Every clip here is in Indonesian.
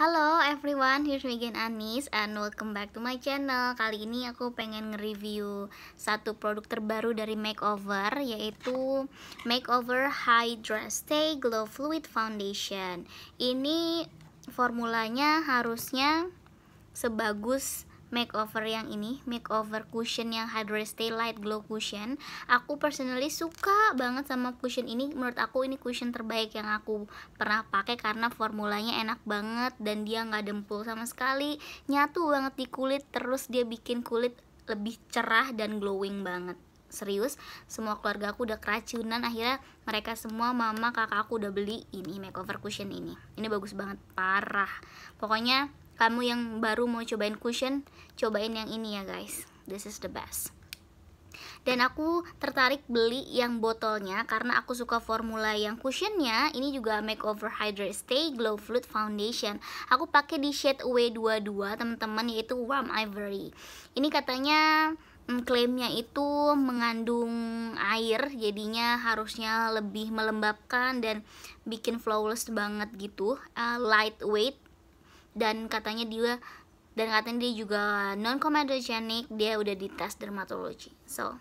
Halo everyone, here's me again Anis and welcome back to my channel Kali ini aku pengen nge-review satu produk terbaru dari Makeover Yaitu Makeover High Stay Glow Fluid Foundation Ini formulanya harusnya sebagus makeover yang ini makeover cushion yang Hydra Stay Light Glow Cushion aku personally suka banget sama cushion ini menurut aku ini cushion terbaik yang aku pernah pakai karena formulanya enak banget dan dia nggak dempul sama sekali nyatu banget di kulit terus dia bikin kulit lebih cerah dan glowing banget serius semua keluarga aku udah keracunan akhirnya mereka semua mama kakak aku udah beli ini makeover cushion ini ini bagus banget parah pokoknya kamu yang baru mau cobain cushion cobain yang ini ya guys this is the best dan aku tertarik beli yang botolnya karena aku suka formula yang cushionnya ini juga makeover hydrate stay glow fluid foundation aku pakai di shade W22 teman-teman yaitu warm ivory ini katanya mm, klaimnya itu mengandung air jadinya harusnya lebih melembabkan dan bikin flawless banget gitu uh, lightweight dan katanya dia dan katanya dia juga non comedogenic dia udah di tes dermatologi so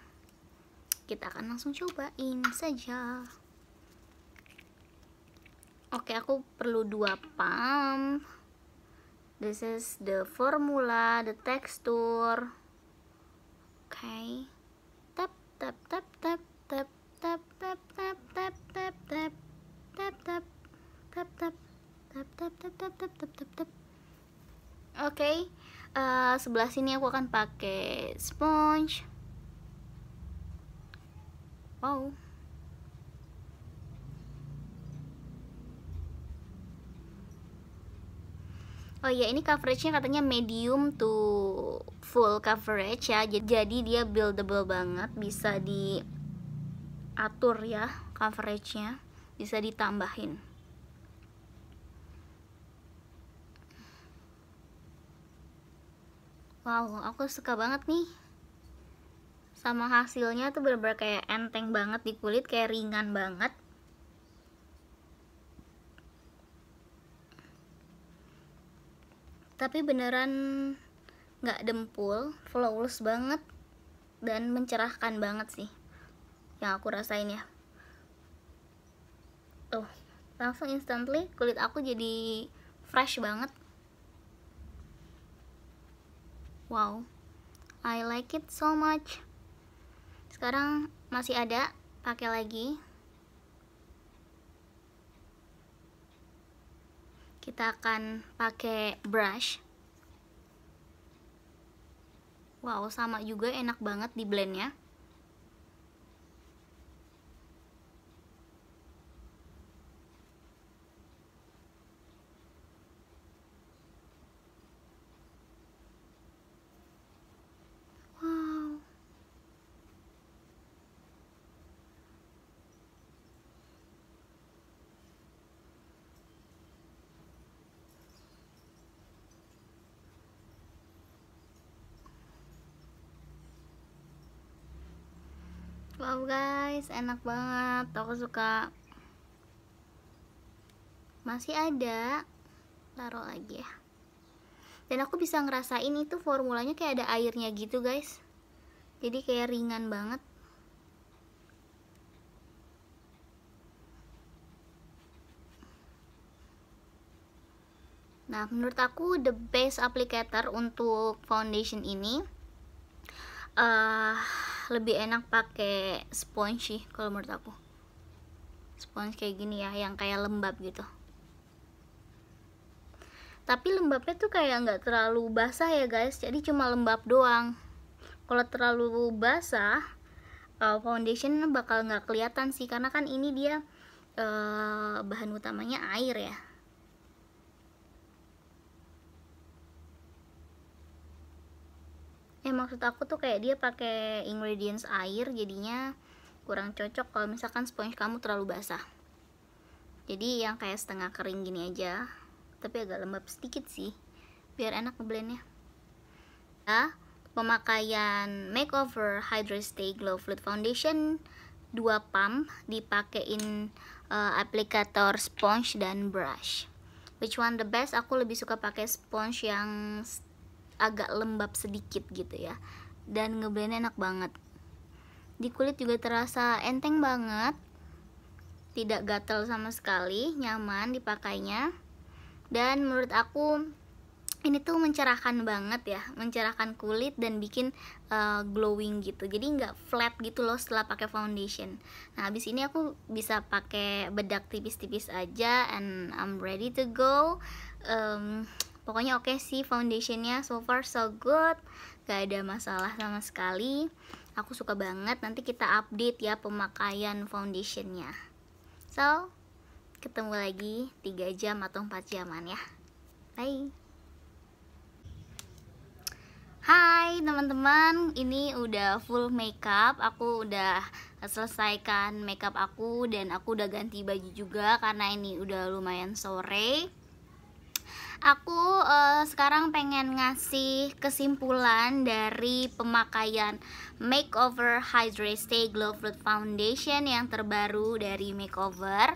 kita akan langsung cobain saja oke aku perlu dua pump this is the formula the texture oke okay. tap tap tap tap tap tap tap tap tap tap tap tap tap tap tap tap tap tap tap tap tap tap oke eh, sebelah sini aku akan pakai sponge wow Oh iya, ini coveragenya katanya medium to full coverage ya. Jadi dia buildable banget, bisa diatur ya coveragenya, bisa ditambahin. wow aku suka banget nih sama hasilnya tuh bener-bener kayak enteng banget di kulit kayak ringan banget tapi beneran gak dempul flawless banget dan mencerahkan banget sih yang aku rasain ya tuh langsung instantly kulit aku jadi fresh banget Wow, I like it so much. Sekarang masih ada, pakai lagi. Kita akan pakai brush. Wow, sama juga enak banget di blendnya. wow guys enak banget aku suka masih ada taruh lagi ya dan aku bisa ngerasain itu formulanya kayak ada airnya gitu guys jadi kayak ringan banget Nah, menurut aku the best applicator untuk foundation ini uh, lebih enak pakai sponge sih kalau menurut aku sponge kayak gini ya yang kayak lembab gitu tapi lembabnya tuh kayak nggak terlalu basah ya guys jadi cuma lembab doang kalau terlalu basah uh, foundation bakal nggak kelihatan sih karena kan ini dia uh, bahan utamanya air ya ya maksud aku tuh kayak dia pakai ingredients air jadinya kurang cocok kalau misalkan sponge kamu terlalu basah jadi yang kayak setengah kering gini aja tapi agak lembab sedikit sih biar enak ngeblendnya ya pemakaian makeover hydra stay glow fluid foundation 2 pump dipakein uh, aplikator sponge dan brush which one the best aku lebih suka pakai sponge yang agak lembab sedikit gitu ya dan ngeblend enak banget di kulit juga terasa enteng banget tidak gatel sama sekali nyaman dipakainya dan menurut aku ini tuh mencerahkan banget ya mencerahkan kulit dan bikin uh, glowing gitu jadi nggak flat gitu loh setelah pakai foundation nah abis ini aku bisa pakai bedak tipis-tipis aja and I'm ready to go um, pokoknya oke okay sih foundationnya so far so good gak ada masalah sama sekali aku suka banget nanti kita update ya pemakaian foundationnya so ketemu lagi 3 jam atau 4 jaman ya bye Hai teman-teman, ini udah full makeup. Aku udah selesaikan makeup aku dan aku udah ganti baju juga karena ini udah lumayan sore aku uh, sekarang pengen ngasih kesimpulan dari pemakaian Makeover Hydra Stay Glow Fruit Foundation yang terbaru dari Makeover.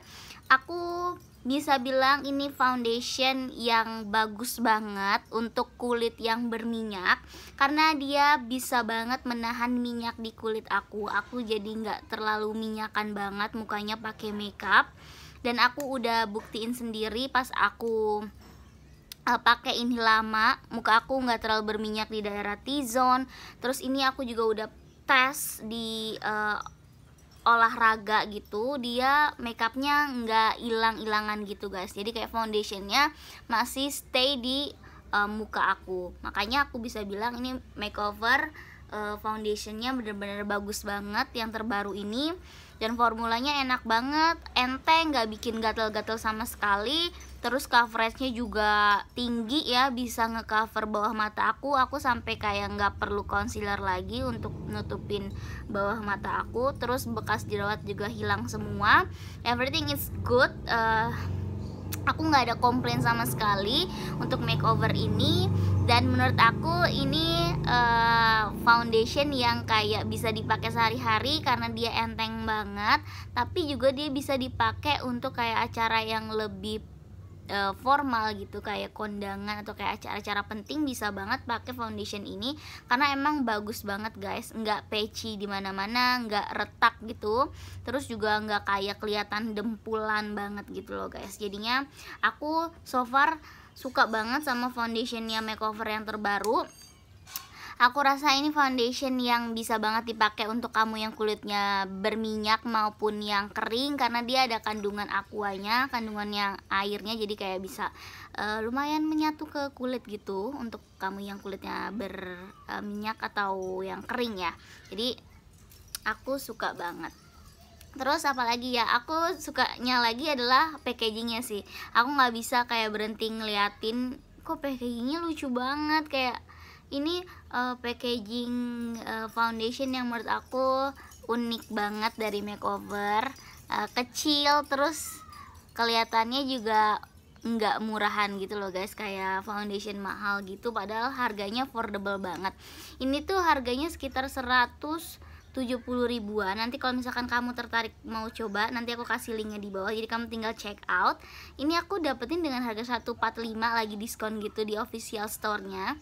Aku bisa bilang ini foundation yang bagus banget untuk kulit yang berminyak karena dia bisa banget menahan minyak di kulit aku aku jadi nggak terlalu minyakan banget mukanya pakai makeup dan aku udah buktiin sendiri pas aku uh, pakai ini lama muka aku nggak terlalu berminyak di daerah T-zone terus ini aku juga udah tes di uh, olahraga gitu dia makeupnya nggak hilang hilangan gitu guys jadi kayak foundationnya masih stay di uh, muka aku makanya aku bisa bilang ini makeover foundationnya bener-bener bagus banget yang terbaru ini dan formulanya enak banget enteng nggak bikin gatel-gatel sama sekali terus coveragenya juga tinggi ya bisa ngecover bawah mata aku aku sampai kayak nggak perlu concealer lagi untuk nutupin bawah mata aku terus bekas jerawat juga hilang semua everything is good uh, aku nggak ada komplain sama sekali untuk makeover ini dan menurut aku ini uh, foundation yang kayak bisa dipakai sehari-hari karena dia enteng banget tapi juga dia bisa dipakai untuk kayak acara yang lebih Eh, formal gitu kayak kondangan atau kayak acara-acara penting bisa banget pakai foundation ini karena emang bagus banget guys nggak peci di mana-mana nggak retak gitu terus juga nggak kayak kelihatan dempulan banget gitu loh guys jadinya aku so far suka banget sama foundationnya makeover yang terbaru Aku rasa ini foundation yang bisa banget dipakai untuk kamu yang kulitnya berminyak maupun yang kering karena dia ada kandungan aquanya, kandungan yang airnya jadi kayak bisa uh, lumayan menyatu ke kulit gitu untuk kamu yang kulitnya berminyak eh, uh, atau yang kering ya. Jadi aku suka banget. Terus apalagi ya aku sukanya lagi adalah packagingnya sih. Aku nggak bisa kayak berhenti ngeliatin kok packagingnya lucu banget kayak ini uh, packaging uh, foundation yang menurut aku unik banget dari makeover uh, kecil terus kelihatannya juga nggak murahan gitu loh guys kayak foundation mahal gitu padahal harganya affordable banget ini tuh harganya sekitar 100 70 ribuan nanti kalau misalkan kamu tertarik mau coba nanti aku kasih linknya di bawah jadi kamu tinggal check out ini aku dapetin dengan harga 145 lagi diskon gitu di official store-nya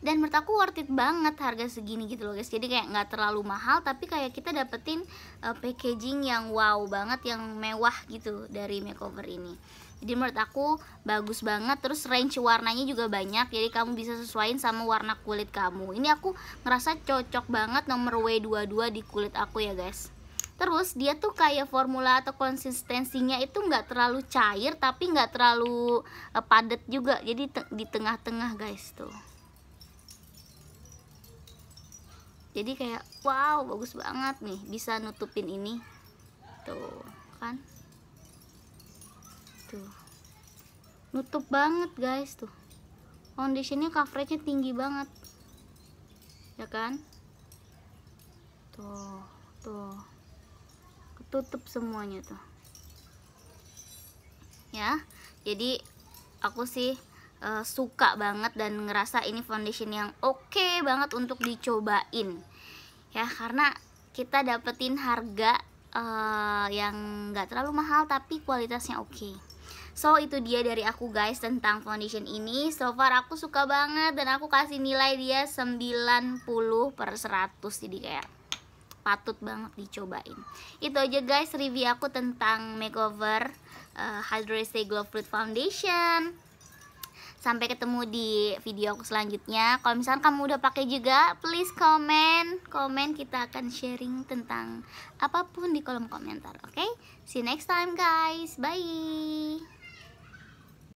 dan menurut aku worth it banget harga segini gitu loh guys jadi kayak nggak terlalu mahal tapi kayak kita dapetin uh, packaging yang wow banget yang mewah gitu dari makeover ini jadi menurut aku bagus banget terus range warnanya juga banyak jadi kamu bisa sesuaiin sama warna kulit kamu ini aku ngerasa cocok banget nomor W22 di kulit aku ya guys terus dia tuh kayak formula atau konsistensinya itu nggak terlalu cair tapi nggak terlalu uh, padat juga jadi di tengah-tengah guys tuh jadi kayak wow bagus banget nih bisa nutupin ini tuh kan tuh nutup banget guys tuh foundationnya coveragenya tinggi banget ya kan tuh tuh ketutup semuanya tuh ya jadi aku sih uh, suka banget dan ngerasa ini foundation yang oke okay banget untuk dicobain ya karena kita dapetin harga uh, yang gak terlalu mahal tapi kualitasnya oke okay. So itu dia dari aku guys tentang foundation ini So far aku suka banget dan aku kasih nilai dia 90 per 100 Jadi kayak patut banget dicobain Itu aja guys review aku tentang makeover uh, eh, Hydrastay Glow Fruit Foundation sampai ketemu di video aku selanjutnya kalau misalnya kamu udah pakai juga please komen komen kita akan sharing tentang apapun di kolom komentar oke okay? see you next time guys bye